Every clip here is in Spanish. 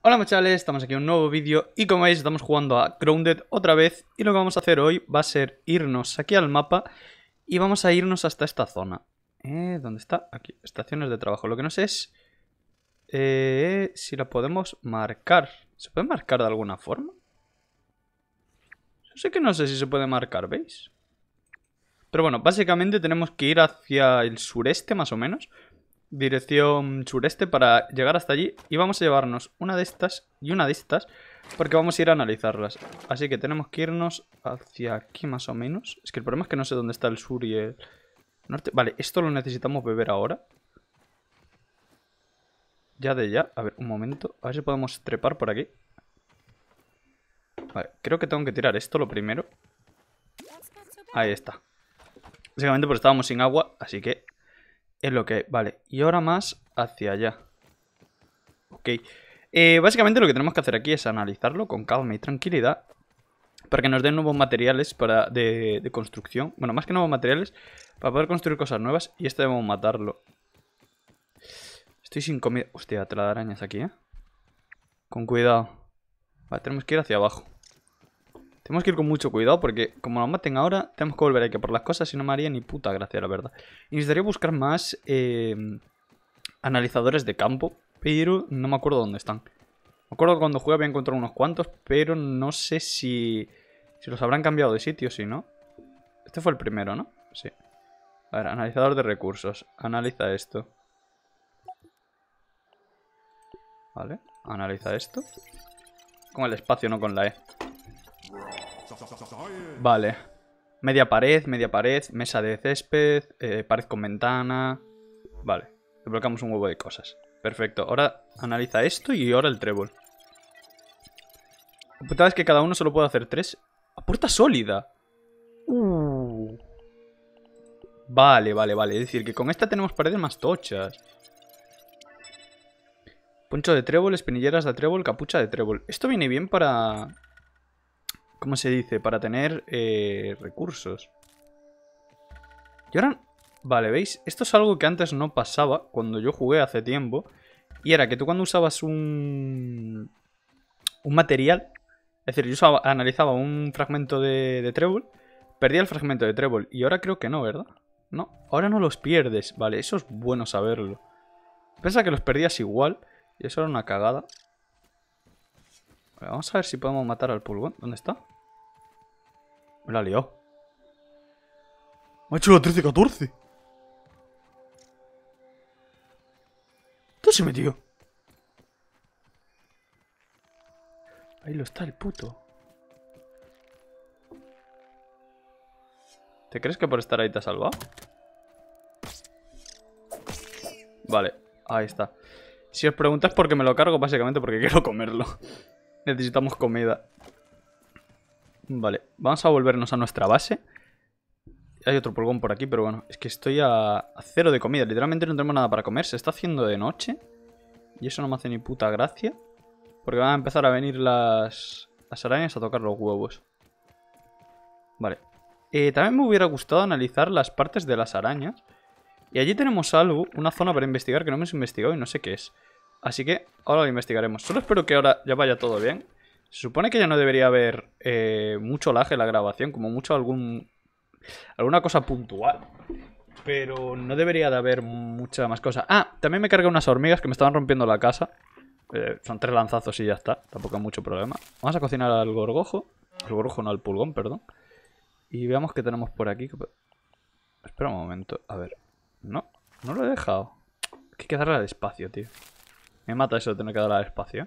Hola muchachos, estamos aquí en un nuevo vídeo y como veis estamos jugando a Grounded otra vez y lo que vamos a hacer hoy va a ser irnos aquí al mapa y vamos a irnos hasta esta zona. Eh, ¿Dónde está? Aquí, estaciones de trabajo. Lo que no sé es eh, si la podemos marcar. ¿Se puede marcar de alguna forma? Yo sé que no sé si se puede marcar, ¿veis? Pero bueno, básicamente tenemos que ir hacia el sureste más o menos dirección sureste para llegar hasta allí. Y vamos a llevarnos una de estas y una de estas porque vamos a ir a analizarlas. Así que tenemos que irnos hacia aquí más o menos. Es que el problema es que no sé dónde está el sur y el norte. Vale, esto lo necesitamos beber ahora. Ya de ya. A ver, un momento. A ver si podemos trepar por aquí. Vale, creo que tengo que tirar esto lo primero. Ahí está. Básicamente porque estábamos sin agua, así que es lo que vale. Y ahora más hacia allá. Ok. Eh, básicamente lo que tenemos que hacer aquí es analizarlo con calma y tranquilidad para que nos den nuevos materiales para de, construcción. Bueno, más que nuevos materiales, para poder construir cosas nuevas. Y este debemos matarlo. Estoy sin comida. Hostia, trae arañas aquí, ¿eh? Con cuidado. Vale, tenemos que ir hacia abajo. Tenemos que ir con mucho cuidado porque como lo maten ahora, tenemos que volver a que por las cosas y no me haría ni puta gracia, la verdad. Y necesitaría buscar más em, analizadores de campo, pero no me acuerdo dónde están. Me acuerdo que cuando jugué había encontrado unos cuantos, pero no sé si, si los habrán cambiado de sitio, si no. Este fue el primero, ¿no? Sí. A ver, analizador de recursos. Analiza esto. Vale, analiza esto. Con el espacio, no con la E. Vale. Media pared, media pared, mesa de césped, eh, pared con ventana... Vale, desbloqueamos un huevo de cosas. Perfecto, ahora analiza esto y ahora el trébol. La es que cada uno solo puede hacer tres. ¡A puerta sólida! Uh. Vale, vale, vale. Es decir, que con esta tenemos paredes más tochas. Poncho de trébol, espinilleras de trébol, capucha de trébol. Esto viene bien para... ¿Cómo se dice? Para tener eh, recursos. Y ahora... Vale, ¿veis? Esto es algo que antes no pasaba cuando yo jugué hace tiempo. Y era que tú cuando usabas un... Un material... Es decir, yo analizaba un fragmento de, de Perdía el fragmento de trébol. Y ahora creo que no, ¿verdad? No, ahora no los pierdes. Vale, eso es bueno saberlo. Pensa que los perdías igual. Y eso era una cagada vamos a ver si podemos matar al pulgón. ¿Dónde está? Me la lió. Me ha hecho la 13-14. ¿Dónde se metió? Ahí lo está el puto. ¿Te crees que por estar ahí te ha salvado? Vale, ahí está. Si os preguntáis por qué me lo cargo, básicamente porque quiero comerlo. Necesitamos comida. Vale, vamos a volvernos a nuestra base. Hay otro pulgón por aquí, pero bueno. Es que estoy a, cero de comida. Literalmente no tenemos nada para comer. Se está haciendo de noche. Y eso no me hace ni puta gracia. Porque van a empezar a venir las, arañas a tocar los huevos. Vale. Eh, también me hubiera gustado analizar las partes de las arañas. Y allí tenemos algo, una zona para investigar que no hemos investigado y no sé qué es. Así que ahora lo investigaremos. Solo espero que ahora ya vaya todo bien. Se supone que ya no debería haber eh, mucho laje en la grabación, como mucho algún alguna cosa puntual. Pero no debería de haber mucha más cosa. Ah, también me cargué unas hormigas que me estaban rompiendo la casa. Eh, son tres lanzazos y ya está. Tampoco hay mucho problema. Vamos a cocinar al gorgojo. Al gorgojo, no al pulgón, perdón. Y veamos qué tenemos por aquí. Espera un momento. A ver. No, no lo he dejado. Hay que darle al espacio, tío. Me mata eso de tener que dar al espacio.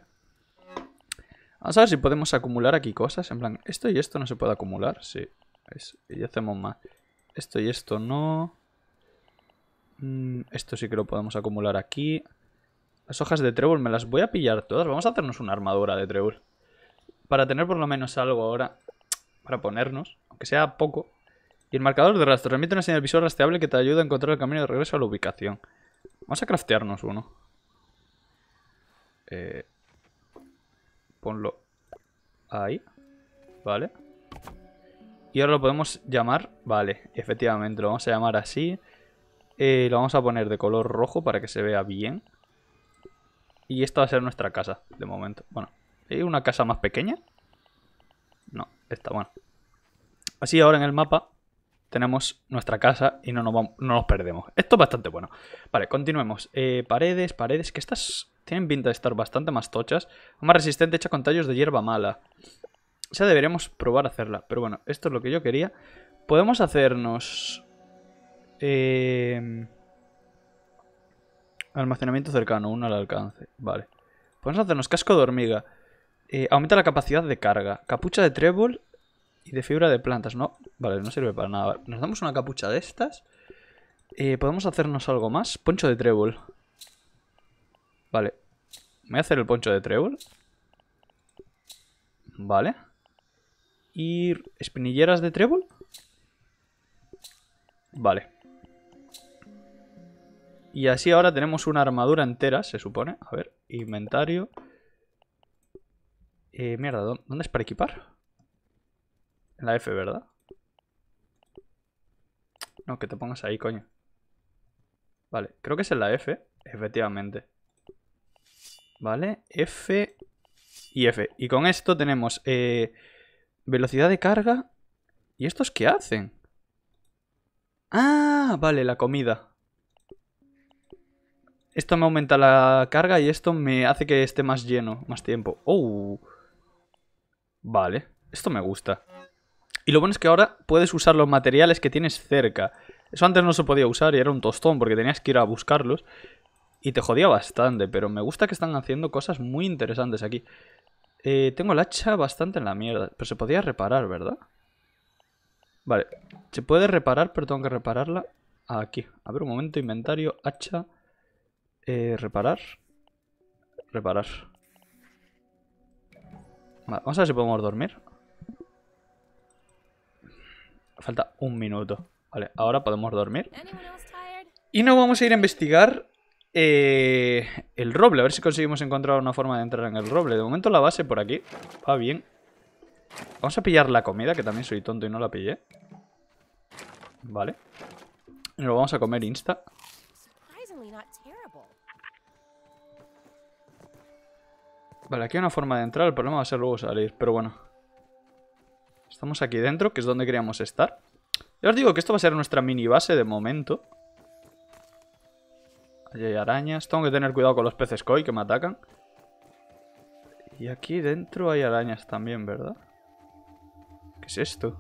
Vamos a ver si podemos acumular aquí cosas. En plan, esto y esto no se puede acumular. Sí. y hacemos más. Esto y esto no. Mm, esto sí que lo podemos acumular aquí. Las hojas de trébol me las voy a pillar todas. Vamos a hacernos una armadura de trébol. Para tener por lo menos algo ahora. Para ponernos. Aunque sea poco. Y el marcador de rastro. Remite una señal visual rastreable que te ayuda a encontrar el camino de regreso a la ubicación. Vamos a craftearnos uno. Eh, ponlo ahí, ¿vale? Y ahora lo podemos llamar, vale, efectivamente, lo vamos a llamar así. Eh, lo vamos a poner de color rojo para que se vea bien. Y esta va a ser nuestra casa, de momento. Bueno, ¿hay ¿eh? una casa más pequeña? No, esta, bueno. Así ahora en el mapa tenemos nuestra casa y no nos, perdemos. Esto es bastante bueno. Vale, continuemos. paredes, paredes, que estas tienen pinta de estar bastante más tochas. Más resistente hecha con tallos de hierba mala. O sea, deberíamos probar a hacerla. Pero bueno, esto es lo que yo quería. Podemos hacernos... Eh... Almacenamiento cercano, uno al alcance. Vale. Podemos hacernos casco de hormiga. Eh, aumenta la capacidad de carga. Capucha de trébol y de fibra de plantas. No, vale, no sirve para nada. Nos damos una capucha de estas. Eh, ¿Podemos hacernos algo más? Poncho de trébol. Vale, voy a hacer el poncho de trébol. Vale. ¿Y espinilleras de trébol? Vale. Y así ahora tenemos una armadura entera, se supone. A ver, inventario. Eh, mierda, ¿dónde es para equipar? En la F, ¿verdad? No, que te pongas ahí, coño. Vale, creo que es en la F, efectivamente. ¿Vale? F y F. Y con esto tenemos eh, velocidad de carga. ¿Y estos qué hacen? Ah, vale, la comida. Esto me aumenta la carga y esto me hace que esté más lleno, más tiempo. ¡Oh! Vale, esto me gusta. Y lo bueno es que ahora puedes usar los materiales que tienes cerca. Eso antes no se podía usar y era un tostón porque tenías que ir a buscarlos. Y te jodía bastante, pero me gusta que están haciendo cosas muy interesantes aquí. Eh, tengo el hacha bastante en la mierda, pero se podía reparar, ¿verdad? Vale, se puede reparar, pero tengo que repararla aquí. A ver, un momento, inventario, hacha, eh, reparar, reparar. Vale, vamos a ver si podemos dormir. Falta un minuto. Vale, ahora podemos dormir. Y nos vamos a ir a investigar eh, el roble, a ver si conseguimos encontrar una forma de entrar en el roble. De momento la base por aquí va bien. Vamos a pillar la comida, que también soy tonto y no la pillé. Vale. Lo vamos a comer insta. Vale, aquí hay una forma de entrar. El problema va a ser luego salir, pero bueno. Estamos aquí dentro, que es donde queríamos estar. Ya os digo que esto va a ser nuestra mini base de momento hay arañas. Tengo que tener cuidado con los peces koi que me atacan. Y aquí dentro hay arañas también, ¿verdad? ¿Qué es esto?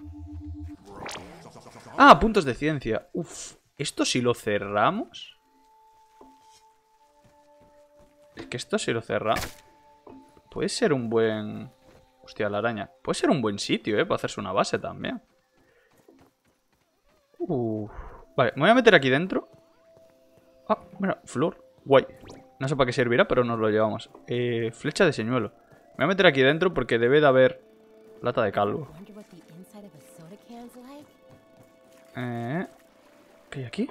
Ah, puntos de ciencia. Uf, ¿esto si lo cerramos? Es que esto si lo cerramos... Puede ser un buen... Hostia, la araña. Puede ser un buen sitio, ¿eh? Para hacerse una base también. Uf. Vale, me voy a meter aquí dentro. Ah, mira, flor. Guay. No sé para qué servirá, pero nos lo llevamos. Eh, flecha de señuelo. Me voy a meter aquí dentro porque debe de haber Plata de calvo. Eh, ¿Qué hay aquí?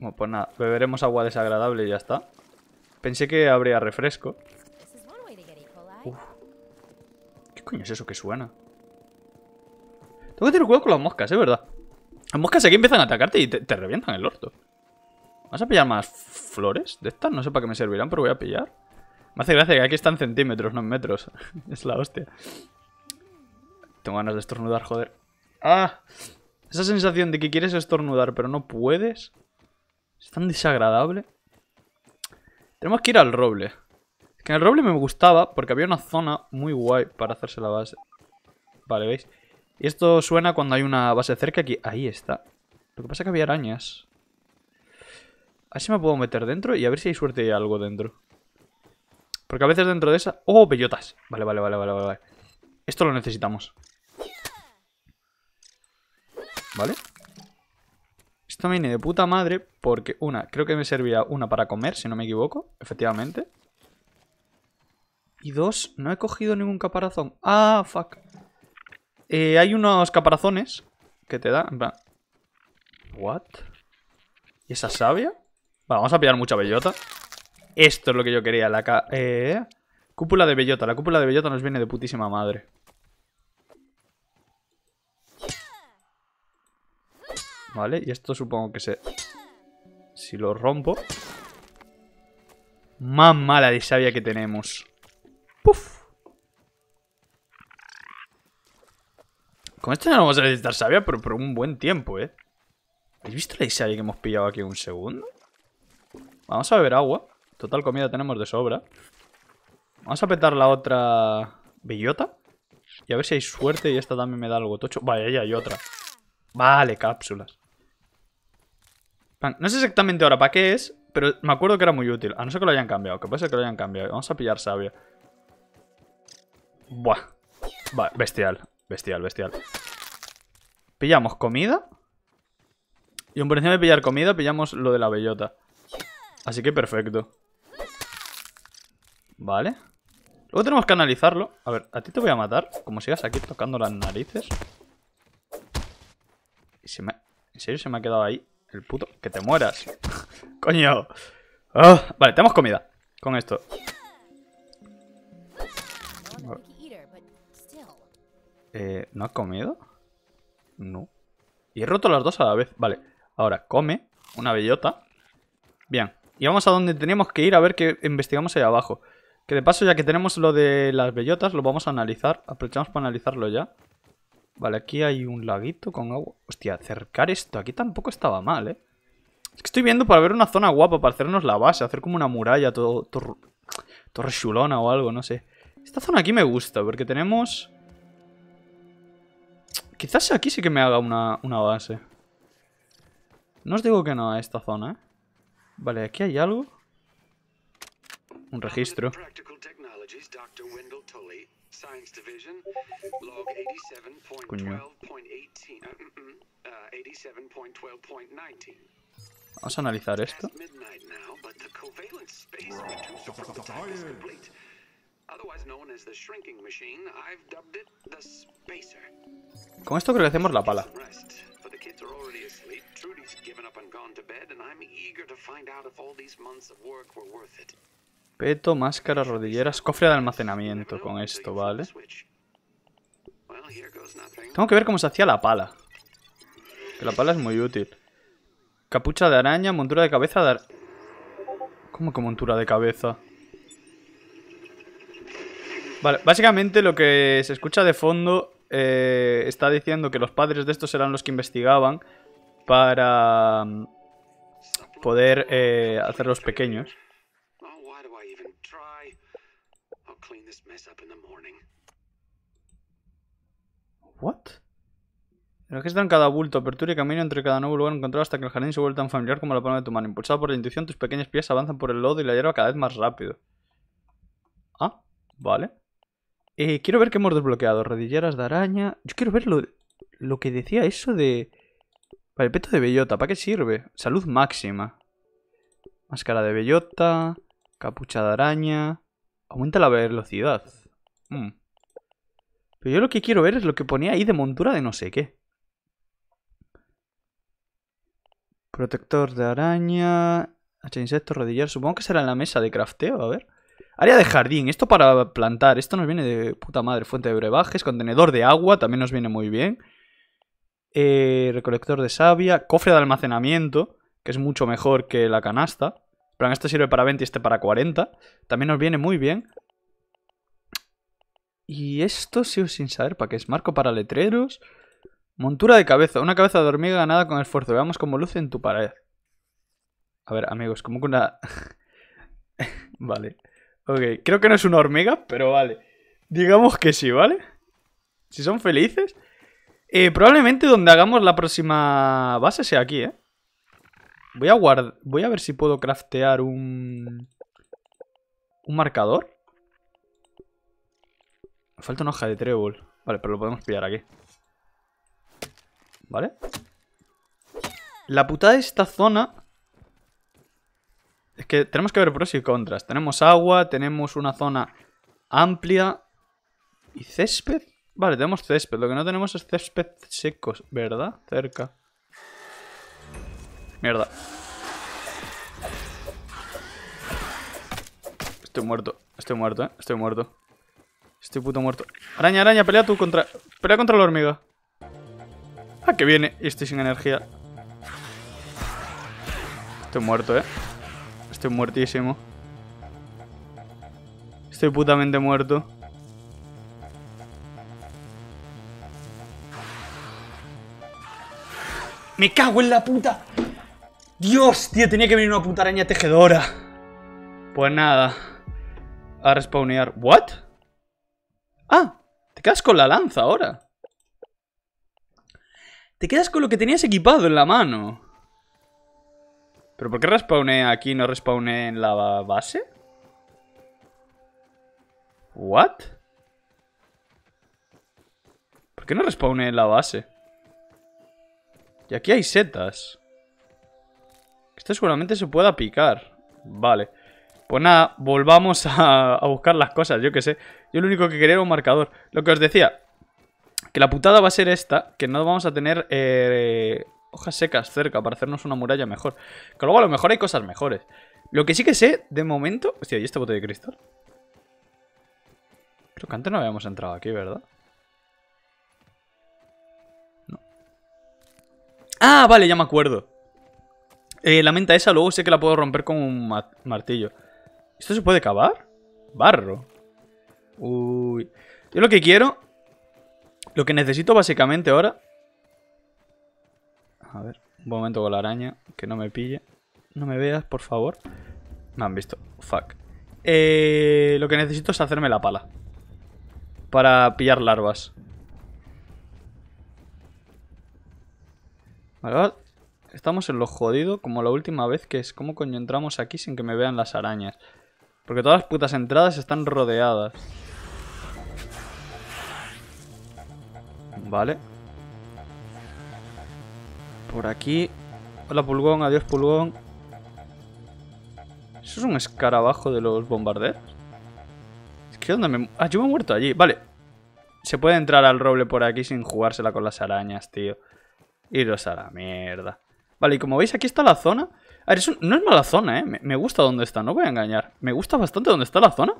Bueno, pues nada, beberemos agua desagradable y ya está. Pensé que habría refresco. ¿Qué coño es eso que suena? Tengo que tener cuidado con las moscas, es verdad. Las moscas aquí empiezan a atacarte y te, revientan el orto. ¿Vas a pillar más flores de estas? No sé para qué me servirán, pero voy a pillar. Me hace gracia que aquí están centímetros, no en metros. es la hostia. Tengo ganas de estornudar, joder. ¡Ah! Esa sensación de que quieres estornudar, pero no puedes. Es tan desagradable. Tenemos que ir al roble. Es que en el roble me gustaba porque había una zona muy guay para hacerse la base. Vale, ¿veis? Y esto suena cuando hay una base cerca aquí. Ahí está. Lo que pasa es que había arañas. A ver si me puedo meter dentro y a ver si hay suerte y algo dentro. Porque a veces dentro de esa... ¡Oh, bellotas! Vale, vale, vale, vale, vale. Esto lo necesitamos. ¿Vale? Esto me viene de puta madre porque una, creo que me servía una para comer, si no me equivoco, efectivamente. Y dos, no he cogido ningún caparazón. ¡Ah, fuck! Eh, hay unos caparazones que te dan. ¿What? ¿Y esa savia? vamos a pillar mucha bellota. Esto es lo que yo quería. La eh, cúpula de bellota. La cúpula de bellota nos viene de putísima madre. Vale, y esto supongo que se... Si lo rompo... Más mala de savia que tenemos. ¡Puf! Con esto no vamos a necesitar savia, pero por un buen tiempo, ¿eh? ¿Habéis visto la Isaria que hemos pillado aquí un segundo? Vamos a beber agua. Total comida tenemos de sobra. Vamos a petar la otra bellota. Y a ver si hay suerte y esta también me da algo tocho. Vaya, ya hay otra. Vale, cápsulas. No sé exactamente ahora para qué es, pero me acuerdo que era muy útil. A no sé que lo hayan cambiado. Que puede ser que lo hayan cambiado. Vamos a pillar sabia. Buah. bestial. Bestial, bestial. Pillamos comida. Y por encima de pillar comida, pillamos lo de la bellota. Así que perfecto. Vale. Luego tenemos que analizarlo. A ver, a ti te voy a matar. Como sigas aquí tocando las narices. me... ¿En serio se me ha quedado ahí? El puto... ¡Que te mueras! ¡Coño! Ah, vale, tenemos comida. Con esto. Eh, ¿No ha comido? No. Y he roto las dos a la vez. Vale. Ahora, come. Una bellota. Bien. Y vamos a donde tenemos que ir a ver qué investigamos ahí abajo. Que de paso, ya que tenemos lo de las bellotas, lo vamos a analizar. Aprovechamos para analizarlo ya. Vale, aquí hay un laguito con agua. Hostia, acercar esto aquí tampoco estaba mal, ¿eh? Es que estoy viendo para ver una zona guapa, para hacernos la base, hacer como una muralla, todo, torre chulona o algo, no sé. Esta zona aquí me gusta, porque tenemos Quizás aquí sí que me haga una, base. No os digo que no a esta zona, ¿eh? Vale, aquí hay algo. Un registro. Coño. Uh, mm, mm, uh, Vamos a analizar esto. Con esto creo que hacemos la pala. Peto, máscara, rodilleras, cofre de almacenamiento con esto, ¿vale? Tengo que ver cómo se hacía la pala. Que la pala es muy útil. Capucha de araña, montura de cabeza de... ¿Cómo que montura de cabeza? Vale, básicamente lo que se escucha de fondo eh, está diciendo que los padres de estos eran los que investigaban para mm, poder eh, hacerlos pequeños. What? están cada bulto, apertura y camino entre cada nuevo lugar encontrado hasta que el jardín se vuelve tan familiar como la palma de tu mano. Impulsado por la intuición, tus pequeños pies avanzan por el lodo y la hierba cada vez más rápido. Ah, vale. Eh, quiero ver qué hemos desbloqueado. Rodilleras de araña. Yo quiero ver lo, que decía eso de... Vale, peto de bellota. ¿Para qué sirve? Salud máxima. Máscara de bellota. Capucha de araña. Aumenta la velocidad. Hmm. Pero yo lo que quiero ver es lo que ponía ahí de montura de no sé qué. Protector de araña. H insecto rodillar. Supongo que será en la mesa de crafteo, a ver. Área de jardín, esto para plantar, esto nos viene de puta madre, fuente de brebajes, contenedor de agua, también nos viene muy bien. Eh, recolector de savia, cofre de almacenamiento, que es mucho mejor que la canasta. Pero este sirve para 20 y este para 40. También nos viene muy bien. Y esto sigo sin saber para qué es. Marco para letreros. Montura de cabeza. Una cabeza de hormiga ganada con esfuerzo. Veamos cómo luce en tu pared. A ver, amigos, como que una... vale. Ok, creo que no es una hormiga, pero vale. Digamos que sí, ¿vale? Si son felices. Eh, probablemente donde hagamos la próxima base sea aquí, ¿eh? Voy a guardar... Voy a ver si puedo craftear un... Un marcador. Me falta una hoja de trébol. Vale, pero lo podemos pillar aquí. ¿Vale? La putada de esta zona tenemos que ver pros y contras. Tenemos agua, tenemos una zona amplia. ¿Y césped? Vale, tenemos césped. Lo que no tenemos es césped secos, ¿verdad? Cerca. Mierda. Estoy muerto. Estoy muerto, ¿eh? Estoy muerto. Estoy puto muerto. Araña, araña, pelea tú contra... Pelea contra la hormiga. Ah, que viene. Y estoy sin energía. Estoy muerto, ¿eh? estoy muertísimo. Estoy putamente muerto. ¡Me cago en la puta! ¡Dios, tío! Tenía que venir una puta araña tejedora. Pues nada. A respawnear. ¿What? Ah, te quedas con la lanza ahora. Te quedas con lo que tenías equipado en la mano. ¿Pero por qué respawné aquí y no respawné en la base? ¿What? ¿Por qué no respawné en la base? Y aquí hay setas. Esto seguramente se pueda picar. Vale. Pues nada, volvamos a, buscar las cosas, yo qué sé. Yo lo único que quería era un marcador. Lo que os decía, que la putada va a ser esta, que no vamos a tener eh, Hojas secas cerca para hacernos una muralla mejor. Que luego a lo mejor hay cosas mejores. Lo que sí que sé, de momento... Hostia, ¿y este bote de cristal? Creo que antes no habíamos entrado aquí, ¿verdad? No. Ah, vale, ya me acuerdo. Eh, la menta esa luego sé que la puedo romper con un martillo. ¿Esto se puede cavar? Barro. Uy. Yo lo que quiero... Lo que necesito básicamente ahora a ver, un momento con la araña, que no me pille. No me veas, por favor. Me han visto. Fuck. Eh, lo que necesito es hacerme la pala. Para pillar larvas. Vale, Estamos en lo jodido, como la última vez que es ¿Cómo coño entramos aquí sin que me vean las arañas. Porque todas las putas entradas están rodeadas. Vale. Por aquí. Hola, pulgón. Adiós, pulgón. ¿Eso es un escarabajo de los bombarderos? Es que ¿dónde me... Ah, yo me he muerto allí. Vale. Se puede entrar al roble por aquí sin jugársela con las arañas, tío. Iros a la mierda. Vale, y como veis, aquí está la zona. A ver, no es mala zona, ¿eh? Me, gusta dónde está, no voy a engañar. Me gusta bastante dónde está la zona.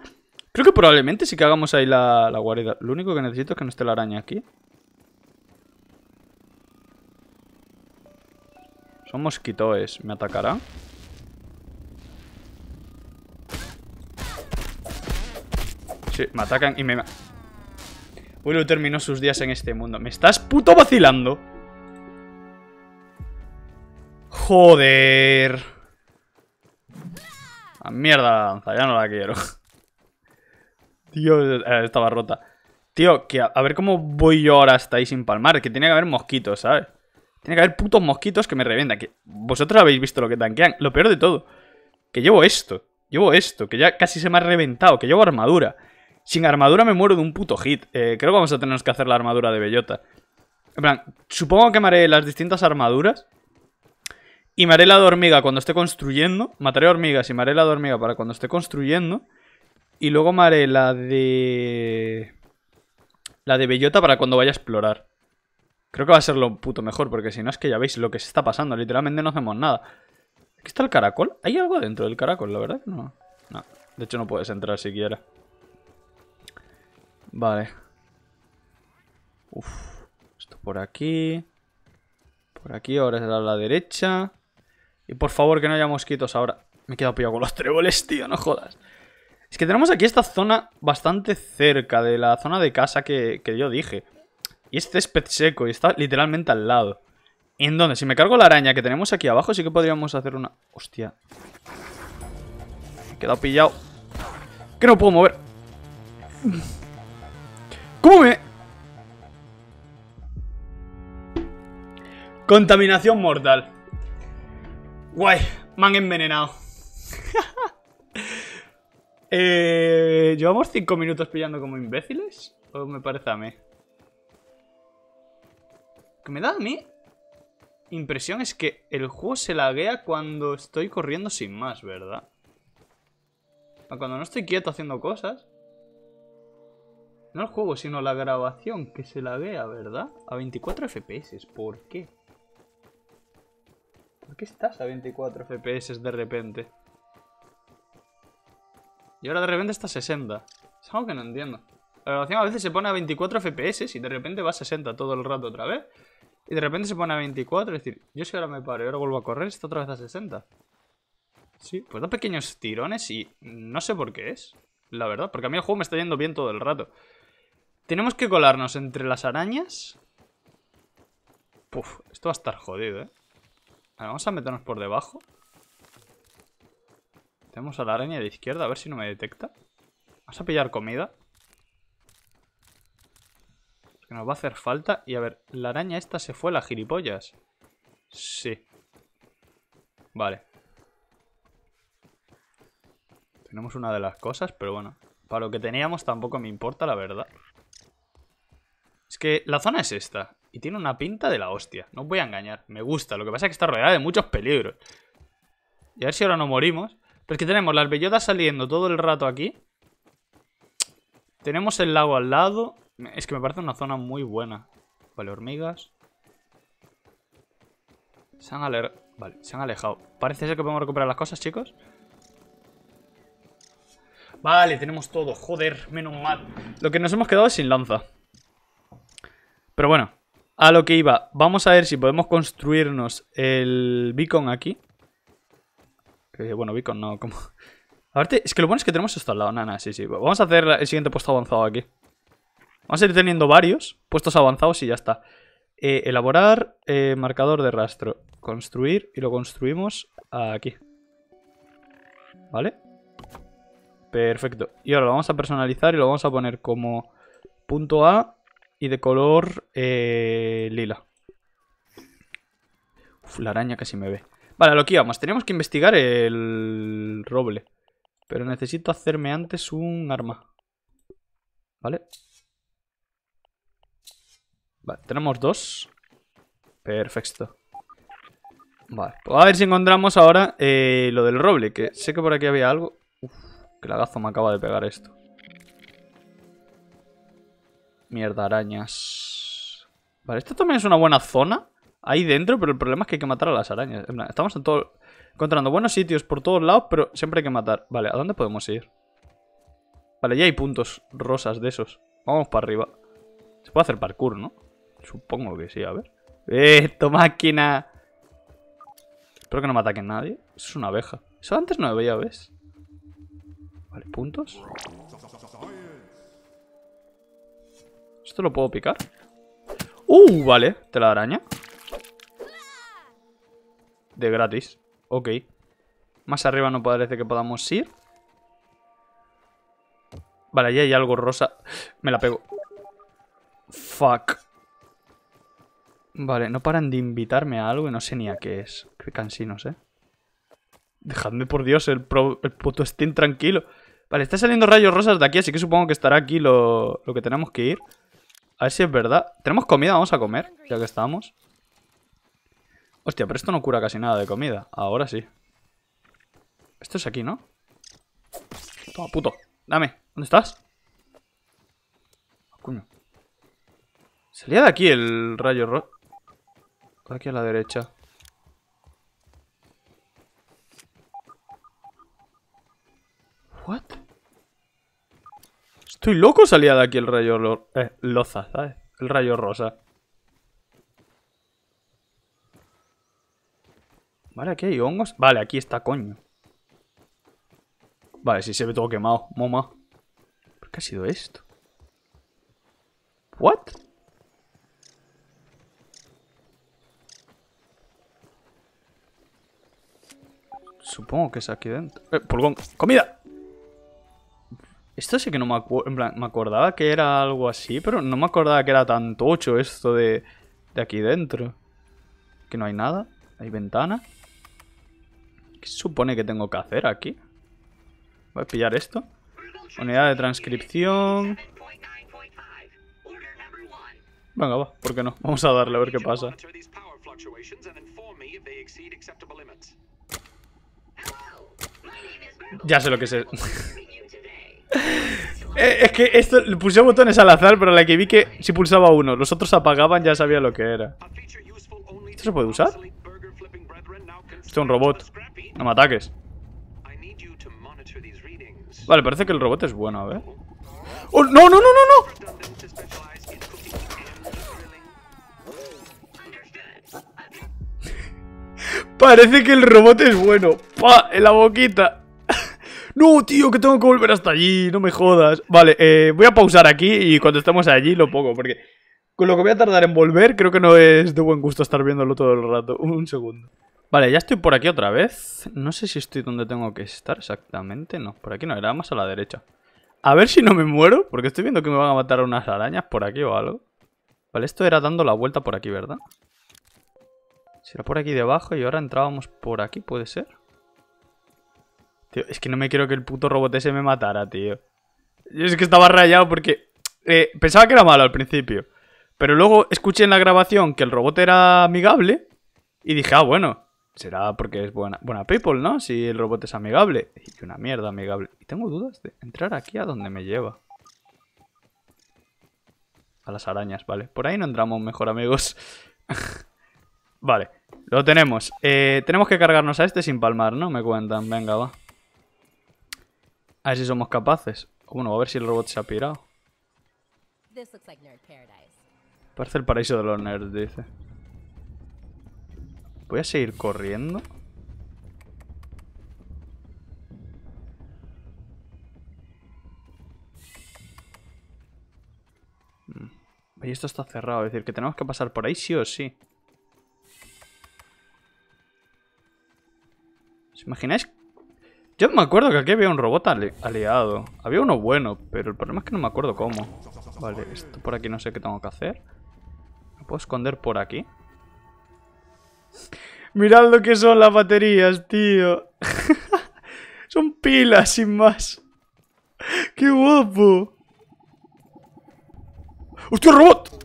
Creo que probablemente sí que hagamos ahí la, la guarida. Lo único que necesito es que no esté la araña aquí. Son mosquitoes. ¿Me atacará? Sí, me atacan y me... Willow terminó sus días en este mundo. ¿Me estás puto vacilando? Joder. A mierda la lanza, ya no la quiero. Tío, eh, estaba rota. Tío, que a, ver cómo voy yo ahora hasta ahí sin palmar. Que tiene que haber mosquitos, ¿sabes? Tiene que haber putos mosquitos que me reventan. Que vosotros habéis visto lo que tanquean. Lo peor de todo, que llevo esto. Llevo esto, que ya casi se me ha reventado. Que llevo armadura. Sin armadura me muero de un puto hit. Eh, creo que vamos a tener que hacer la armadura de bellota. En plan, supongo que me haré las distintas armaduras. Y me haré la de hormiga cuando esté construyendo. Mataré hormigas y me la de hormiga para cuando esté construyendo. Y luego me haré la de... La de bellota para cuando vaya a explorar. Creo que va a ser lo puto mejor, porque si no es que ya veis lo que se está pasando. Literalmente no hacemos nada. ¿Aquí está el caracol? ¿Hay algo dentro del caracol? La verdad no. No. De hecho no puedes entrar siquiera. Vale. Uf. Esto por aquí. Por aquí, ahora es a la derecha. Y por favor que no haya mosquitos ahora. Me he quedado pillado con los tréboles, tío, no jodas. Es que tenemos aquí esta zona bastante cerca de la zona de casa que, que yo dije. Y este es césped seco y está literalmente al lado. En dónde? si me cargo la araña que tenemos aquí abajo, sí que podríamos hacer una... Hostia. Me he quedado pillado. Que no puedo mover. ¿Cómo me...? Contaminación mortal. Guay, me han envenenado. Eh, ¿Llevamos cinco minutos pillando como imbéciles? ¿O me parece a mí? que me da a mí impresión es que el juego se laguea cuando estoy corriendo sin más, ¿verdad? Cuando no estoy quieto haciendo cosas. No el juego, sino la grabación que se laguea, ¿verdad? A 24 FPS, ¿por qué? ¿Por qué estás a 24 FPS de repente? Y ahora de repente está a 60. Es algo que no entiendo. La grabación a veces se pone a 24 FPS y de repente va a 60 todo el rato otra vez. Y de repente se pone a 24. Es decir, yo si ahora me paro y ahora vuelvo a correr, está otra vez a 60. Sí, pues da pequeños tirones y no sé por qué es. La verdad, porque a mí el juego me está yendo bien todo el rato. Tenemos que colarnos entre las arañas. Puf, esto va a estar jodido, ¿eh? A vamos a meternos por debajo. Tenemos a la araña de izquierda, a ver si no me detecta. Vamos a pillar comida. Que nos va a hacer falta. Y a ver, la araña esta se fue a las gilipollas. Sí. Vale. Tenemos una de las cosas, pero bueno. Para lo que teníamos tampoco me importa, la verdad. Es que la zona es esta. Y tiene una pinta de la hostia. No os voy a engañar. Me gusta. Lo que pasa es que está rodeada de muchos peligros. Y a ver si ahora no morimos. Pero es que tenemos las bellotas saliendo todo el rato aquí. Tenemos el lago al lado. Es que me parece una zona muy buena. Vale, hormigas. Se han, vale, se han alejado. Parece ser que podemos recuperar las cosas, chicos. Vale, tenemos todo. Joder, menos mal. Lo que nos hemos quedado es sin lanza. Pero bueno, a lo que iba. Vamos a ver si podemos construirnos el beacon aquí. bueno, beacon no, como... A ver, es que lo bueno es que tenemos esto al lado. Nada, sí, sí. Vamos a hacer el siguiente puesto avanzado aquí. Vamos a ir teniendo varios puestos avanzados y ya está. Eh, elaborar eh, marcador de rastro. Construir y lo construimos aquí. ¿Vale? Perfecto. Y ahora lo vamos a personalizar y lo vamos a poner como punto A y de color eh, lila. Uf, la araña casi me ve. Vale, lo que íbamos. Tenemos que investigar el roble. Pero necesito hacerme antes un arma. ¿Vale? Vale, tenemos dos. Perfecto. Vale, pues a ver si encontramos ahora eh, lo del roble, que sé que por aquí había algo. Uf, que lagazo me acaba de pegar esto. Mierda, arañas. Vale, esto también es una buena zona ahí dentro, pero el problema es que hay que matar a las arañas. Estamos en encontrando buenos sitios por todos lados, pero siempre hay que matar. Vale, ¿a dónde podemos ir? Vale, ya hay puntos rosas de esos. Vamos para arriba. Se puede hacer parkour, ¿no? Supongo que sí, a ver. ¡Esto, máquina! Espero que no me ataque nadie. Eso es una abeja. Eso antes no me veía, ¿ves? Vale, puntos. ¿Esto lo puedo picar? ¡Uh! Vale, te la araña. De gratis. Ok. Más arriba no parece que podamos ir. Vale, allí hay algo rosa. Me la pego. Fuck. Vale, no paran de invitarme a algo y no sé ni a qué es. Qué cansinos, ¿eh? Dejadme por Dios el, pro, puto Steam tranquilo. Vale, está saliendo rayos rosas de aquí, así que supongo que estará aquí lo, que tenemos que ir. A ver si es verdad. Tenemos comida, vamos a comer, ya que estamos. Hostia, pero esto no cura casi nada de comida. Ahora sí. Esto es aquí, ¿no? Toma, puto. Dame. ¿Dónde estás? Ah, coño. Salía de aquí el rayo rojo. Aquí a la derecha. ¿What? Estoy loco salía de aquí el rayo eh, loza, ¿sabes? El rayo rosa. Vale, aquí hay hongos. Vale, aquí está, coño. Vale, si se ve todo quemado, moma. ¿Por qué ha sido esto? ¿What? Supongo que es aquí dentro. Eh, pulgón. ¡Comida! Esto sí que no me En plan, me acordaba que era algo así, pero no me acordaba que era tan tocho esto de, de aquí dentro. Que no hay nada. Hay ventana. ¿Qué se supone que tengo que hacer aquí? Voy a pillar esto. Unidad de transcripción. Venga, va, ¿por qué no? Vamos a darle a ver qué pasa. Ya sé lo que es. es que esto puse botones al azar, pero la que vi que si pulsaba uno, los otros apagaban, ya sabía lo que era. ¿Esto se puede usar? Esto es un robot. No me ataques. Vale, parece que el robot es bueno, a ver. no, no, no, no, no! Parece que el robot es bueno. ¡Pa! En la boquita. No, tío, que tengo que volver hasta allí, no me jodas. Vale, eh, voy a pausar aquí y cuando estemos allí lo pongo, porque con lo que voy a tardar en volver, creo que no es de buen gusto estar viéndolo todo el rato. Un segundo. Vale, ya estoy por aquí otra vez. No sé si estoy donde tengo que estar exactamente. No, por aquí no, era más a la derecha. A ver si no me muero, porque estoy viendo que me van a matar unas arañas por aquí o algo. Vale, esto era dando la vuelta por aquí, ¿verdad? Será por aquí debajo y ahora entrábamos por aquí, ¿puede ser? es que no me quiero que el puto robot ese me matara, tío. Yo es que estaba rayado porque... Eh, pensaba que era malo al principio. Pero luego escuché en la grabación que el robot era amigable. Y dije, ah, bueno. Será porque es buena, buena people, ¿no? Si el robot es amigable. Y una mierda amigable. Y tengo dudas de entrar aquí a donde me lleva. A las arañas, vale. Por ahí no entramos mejor, amigos. vale. Lo tenemos. Eh, tenemos que cargarnos a este sin palmar, ¿no? Me cuentan. Venga, va. A ver si somos capaces. Bueno, a ver si el robot se ha pirado. Parece el paraíso de los nerds, dice. Voy a seguir corriendo. Mm. Y esto está cerrado, es decir, que tenemos que pasar por ahí sí o sí. ¿Os imagináis yo me acuerdo que aquí había un robot aliado. Había uno bueno, pero el problema es que no me acuerdo cómo. Vale, esto por aquí no sé qué tengo que hacer. ¿Me puedo esconder por aquí? Mirad lo que son las baterías, tío. son pilas, sin más. ¡Qué guapo! ¡Hostia, robot!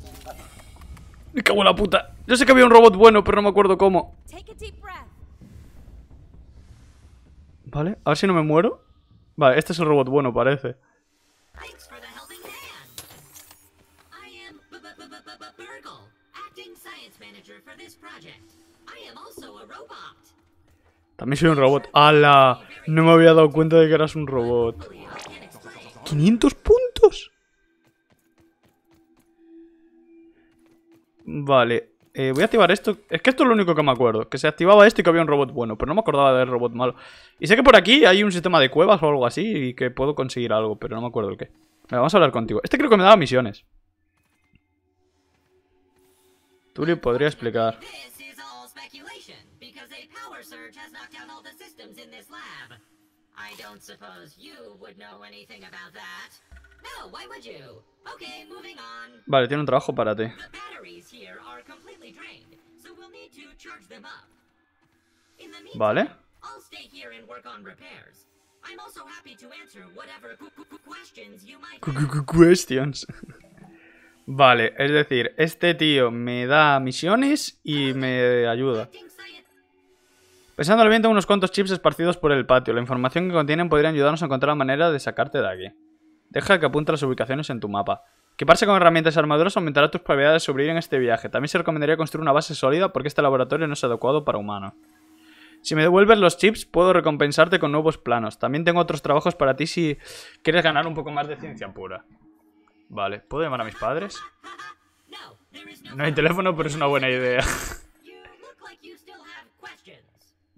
Me cago en la puta. Yo sé que había un robot bueno, pero no me acuerdo cómo. Vale, a ver si no me muero. Vale, este es el robot bueno, parece. También soy un robot. ¡Hala! No me había dado cuenta de que eras un robot. ¡500 puntos! Vale. Eh, voy a activar esto. Es que esto es lo único que me acuerdo. Que se activaba esto y que había un robot bueno. Pero no me acordaba del robot malo. Y sé que por aquí hay un sistema de cuevas o algo así. Y que puedo conseguir algo. Pero no me acuerdo el qué. Venga, vamos a hablar contigo. Este creo que me daba misiones. Tú le podría explicar. Vale, tiene un trabajo para ti. Vale. Questions. vale, es decir, este tío me da misiones y me ayuda. pensando bien, viento unos cuantos chips esparcidos por el patio. La información que contienen podría ayudarnos a encontrar la manera de sacarte de aquí. Deja que apunte las ubicaciones en tu mapa. Equiparse con herramientas armaduras aumentará tus probabilidades de sobrevivir en este viaje. También se recomendaría construir una base sólida porque este laboratorio no es adecuado para humanos. Si me devuelves los chips, puedo recompensarte con nuevos planos. También tengo otros trabajos para ti si quieres ganar un poco más de ciencia pura. Vale, ¿puedo llamar a mis padres? No hay teléfono, pero es una buena idea.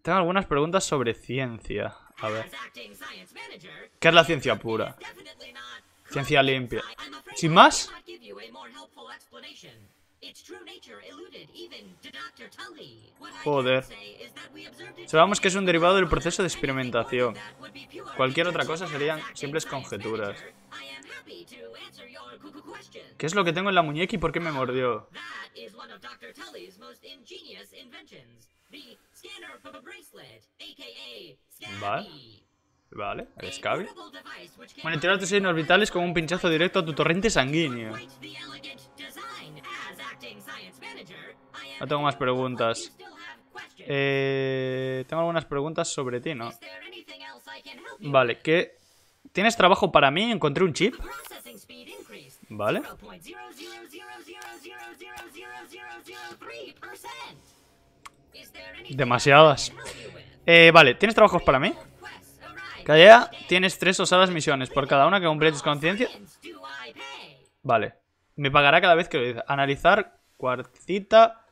Tengo algunas preguntas sobre ciencia. A ver. ¿Qué es la ciencia pura? Ciencia limpia. Sin más. Joder. Sabemos que es un derivado del proceso de experimentación. Cualquier otra cosa serían simples conjeturas. ¿Qué es lo que tengo en la muñeca y por qué me mordió? Vale. Vale, el Bueno, tirar tus signos vitales con un pinchazo directo a tu torrente sanguíneo. No tengo más preguntas. Eh, tengo algunas preguntas sobre ti, ¿no? Vale, ¿qué? ¿Tienes trabajo para mí? Encontré un chip. Vale. Demasiadas. Eh, vale, ¿tienes trabajos para mí? Callea, tienes tres osadas misiones. Por cada una que completes conciencia. Vale. Me pagará cada vez que lo Analizar, cuarcita.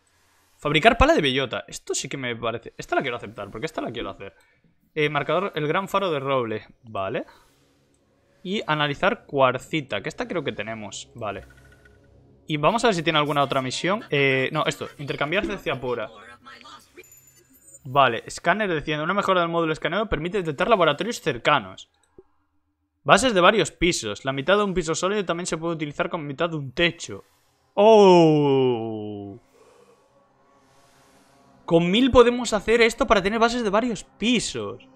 Fabricar pala de bellota. Esto sí que me parece. Esta la quiero aceptar, porque esta la quiero hacer. Eh, marcador, el gran faro de roble. Vale. Y analizar cuarcita, que esta creo que tenemos. Vale. Y vamos a ver si tiene alguna otra misión. Eh, no, esto. Intercambiar ciencia pura. Vale, escáner diciendo, una mejora del módulo escaneo permite detectar laboratorios cercanos. Bases de varios pisos. La mitad de un piso sólido también se puede utilizar con mitad de un techo. ¡Oh! Con mil podemos hacer esto para tener bases de varios pisos.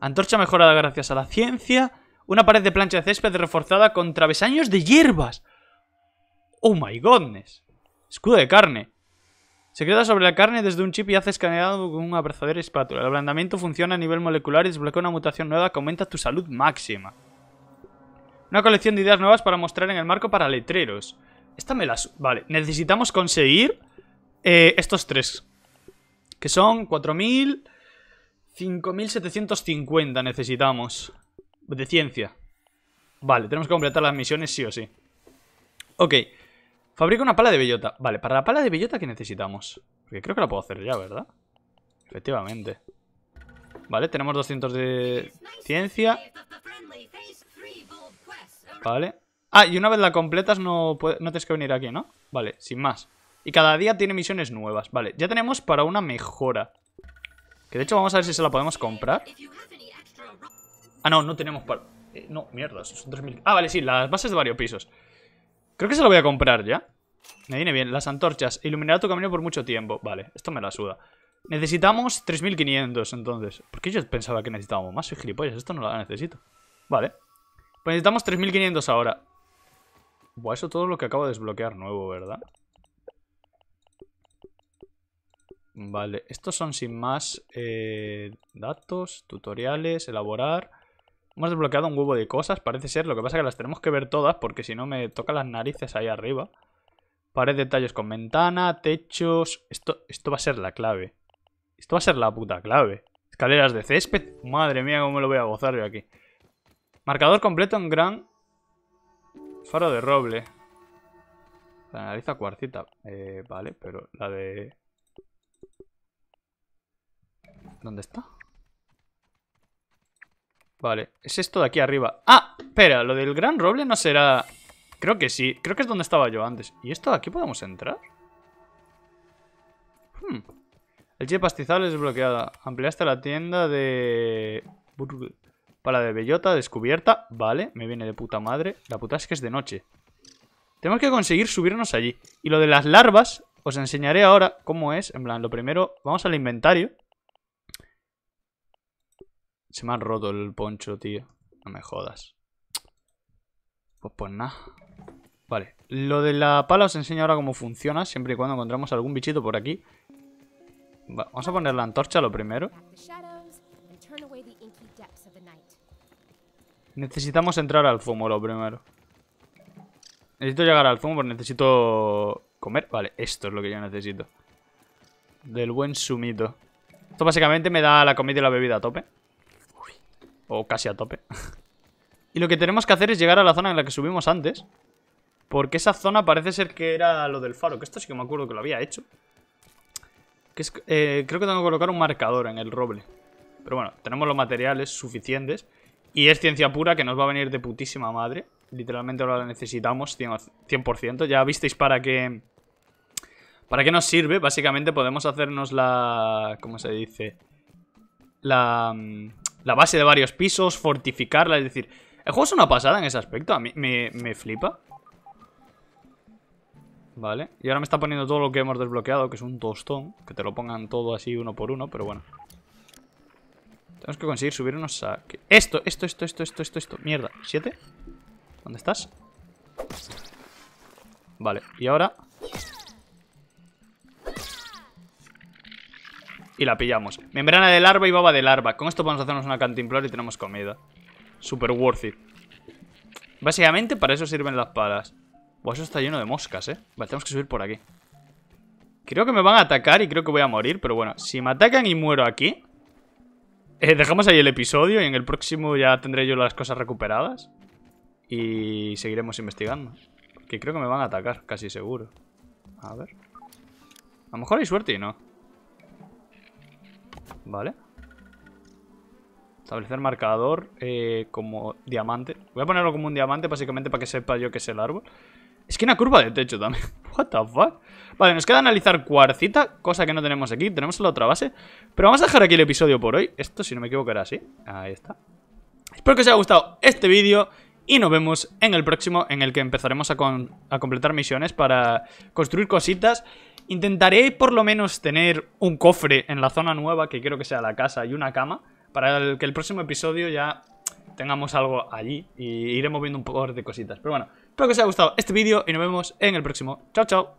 Antorcha mejorada gracias a la ciencia. Una pared de plancha de césped reforzada con travesaños de hierbas. ¡Oh my godness! Escudo de carne. Secreta sobre la carne desde un chip y hace escaneado con un verdadera espátula. El ablandamiento funciona a nivel molecular y desbloquea una mutación nueva que aumenta tu salud máxima. Una colección de ideas nuevas para mostrar en el marco para letreros. Esta me las... Vale, necesitamos conseguir eh, estos tres. Que son 4.000... 5.750 necesitamos. De ciencia. Vale, tenemos que completar las misiones sí o sí. Ok. Fabrica una pala de bellota. Vale, para la pala de bellota, ¿qué necesitamos? Porque creo que la puedo hacer ya, ¿verdad? Efectivamente. Vale, tenemos 200 de ciencia. Vale. Ah, y una vez la completas no, no tienes que venir aquí, ¿no? Vale, sin más. Y cada día tiene misiones nuevas. Vale, ya tenemos para una mejora. Que de hecho vamos a ver si se la podemos comprar. Ah, no, no tenemos para... Eh, no, mierda, son 3.000... Ah, vale, sí, las bases de varios pisos. Creo que se lo voy a comprar ya. Me viene bien. Las antorchas. Iluminará tu camino por mucho tiempo. Vale, esto me la suda. Necesitamos 3.500, entonces. ¿Por qué yo pensaba que necesitábamos más? Soy gilipollas, esto no la necesito. Vale. Pues necesitamos 3.500 ahora. Buah, eso todo lo que acabo de desbloquear nuevo, ¿verdad? Vale, estos son sin más eh, datos, tutoriales, elaborar. Hemos desbloqueado un huevo de cosas, parece ser. Lo que pasa es que las tenemos que ver todas porque si no me toca las narices ahí arriba. Pared de tallos con ventana, techos... Esto, esto va a ser la clave. Esto va a ser la puta clave. Escaleras de césped. Madre mía, cómo me lo voy a gozar yo aquí. Marcador completo en gran... Faro de roble. La Analiza cuarcita. Eh, vale, pero la de... ¿Dónde está? Vale, es esto de aquí arriba. ¡Ah! Espera, lo del gran roble no será... Creo que sí, creo que es donde estaba yo antes. ¿Y esto de aquí podemos entrar? Hmm. El chip pastizal es bloqueada. Ampliaste la tienda de... Para de bellota descubierta. Vale, me viene de puta madre. La puta es que es de noche. Tenemos que conseguir subirnos allí. Y lo de las larvas, os enseñaré ahora cómo es. En plan, lo primero, vamos al inventario. Se me ha roto el poncho, tío. No me jodas. Pues pues nada. Vale. Lo de la pala os enseño ahora cómo funciona, siempre y cuando encontramos algún bichito por aquí. vamos a poner la antorcha lo primero. Necesitamos entrar al zumo lo primero. Necesito llegar al zumo porque necesito comer. Vale, esto es lo que yo necesito. Del buen sumito. Esto básicamente me da la comida y la bebida a tope. O casi a tope. y lo que tenemos que hacer es llegar a la zona en la que subimos antes. Porque esa zona parece ser que era lo del faro. Que esto sí que me acuerdo que lo había hecho. Eh, creo que tengo que colocar un marcador en el roble. Pero bueno, tenemos los materiales suficientes. Y es ciencia pura que nos va a venir de putísima madre. Literalmente ahora la necesitamos 100%. Ya visteis para qué... ¿Para qué nos sirve? Básicamente podemos hacernos la... ¿Cómo se dice? La... Mm, la base de varios pisos, fortificarla, es decir, el juego es una pasada en ese aspecto, a mí me, flipa. Vale, y ahora me está poniendo todo lo que hemos desbloqueado, que es un tostón, que te lo pongan todo así uno por uno, pero bueno. Tenemos que conseguir subirnos a... Esto, esto, esto, esto, esto, esto, esto. Mierda. ¿Siete? ¿Dónde estás? Vale, y ahora... Y la pillamos. Membrana de larva y baba de larva. Con esto podemos hacernos una cantimplora y tenemos comida. Super worth it. Básicamente para eso sirven las palas. Buah, eso está lleno de moscas, eh. Vale, tenemos que subir por aquí. Creo que me van a atacar y creo que voy a morir, pero bueno. Si me atacan y muero aquí... Eh, dejamos ahí el episodio y en el próximo ya tendré yo las cosas recuperadas. Y seguiremos investigando. Que creo que me van a atacar, casi seguro. A ver. A lo mejor hay suerte y no. Vale. Establecer marcador eh, como diamante. Voy a ponerlo como un diamante, básicamente, para que sepa yo que es el árbol. Es que una curva de techo también. What the fuck. Vale, nos queda analizar cuarcita, cosa que no tenemos aquí. Tenemos la otra base. Pero vamos a dejar aquí el episodio por hoy. Esto, si no me equivoco, era así. Ahí está. Espero que os haya gustado este vídeo. Y nos vemos en el próximo, en el que empezaremos a, con, a completar misiones para construir cositas. Intentaré por lo menos tener un cofre en la zona nueva, que creo que sea la casa, y una cama, para que el próximo episodio ya tengamos algo allí y iremos viendo un poco de cositas. Pero bueno, espero que os haya gustado este vídeo y nos vemos en el próximo. Chao, chao.